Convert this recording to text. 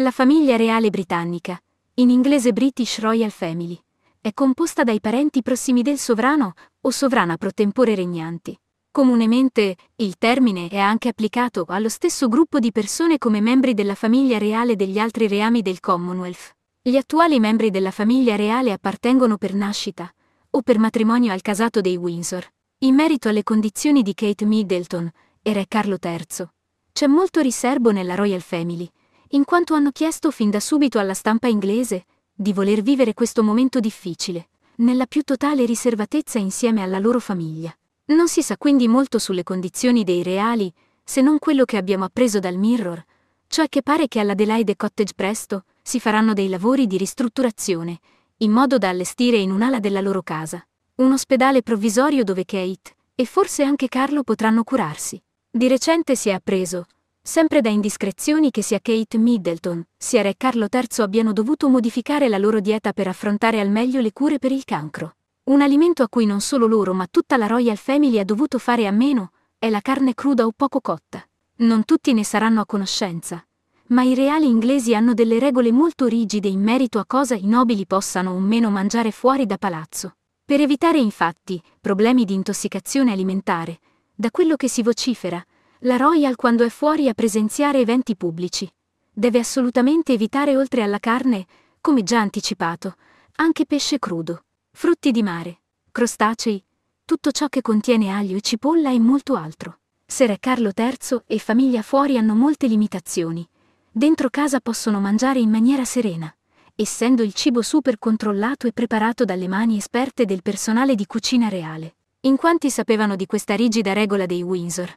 La famiglia reale britannica, in inglese British Royal Family, è composta dai parenti prossimi del sovrano o sovrana protempore regnanti. Comunemente il termine è anche applicato allo stesso gruppo di persone come membri della famiglia reale degli altri reami del Commonwealth. Gli attuali membri della famiglia reale appartengono per nascita o per matrimonio al casato dei Windsor. In merito alle condizioni di Kate Middleton e Re Carlo III, c'è molto riserbo nella Royal Family, in quanto hanno chiesto fin da subito alla stampa inglese di voler vivere questo momento difficile, nella più totale riservatezza insieme alla loro famiglia. Non si sa quindi molto sulle condizioni dei reali, se non quello che abbiamo appreso dal Mirror, cioè che pare che alla Adelaide Cottage presto si faranno dei lavori di ristrutturazione, in modo da allestire in un'ala della loro casa, un ospedale provvisorio dove Kate e forse anche Carlo potranno curarsi. Di recente si è appreso sempre da indiscrezioni che sia Kate Middleton, sia Re Carlo III abbiano dovuto modificare la loro dieta per affrontare al meglio le cure per il cancro. Un alimento a cui non solo loro ma tutta la Royal Family ha dovuto fare a meno è la carne cruda o poco cotta. Non tutti ne saranno a conoscenza, ma i reali inglesi hanno delle regole molto rigide in merito a cosa i nobili possano o meno mangiare fuori da palazzo. Per evitare infatti problemi di intossicazione alimentare, da quello che si vocifera, la Royal quando è fuori a presenziare eventi pubblici. Deve assolutamente evitare oltre alla carne, come già anticipato, anche pesce crudo, frutti di mare, crostacei, tutto ciò che contiene aglio e cipolla e molto altro. Se Re Carlo III e famiglia fuori hanno molte limitazioni, dentro casa possono mangiare in maniera serena, essendo il cibo super controllato e preparato dalle mani esperte del personale di cucina reale. In quanti sapevano di questa rigida regola dei Windsor,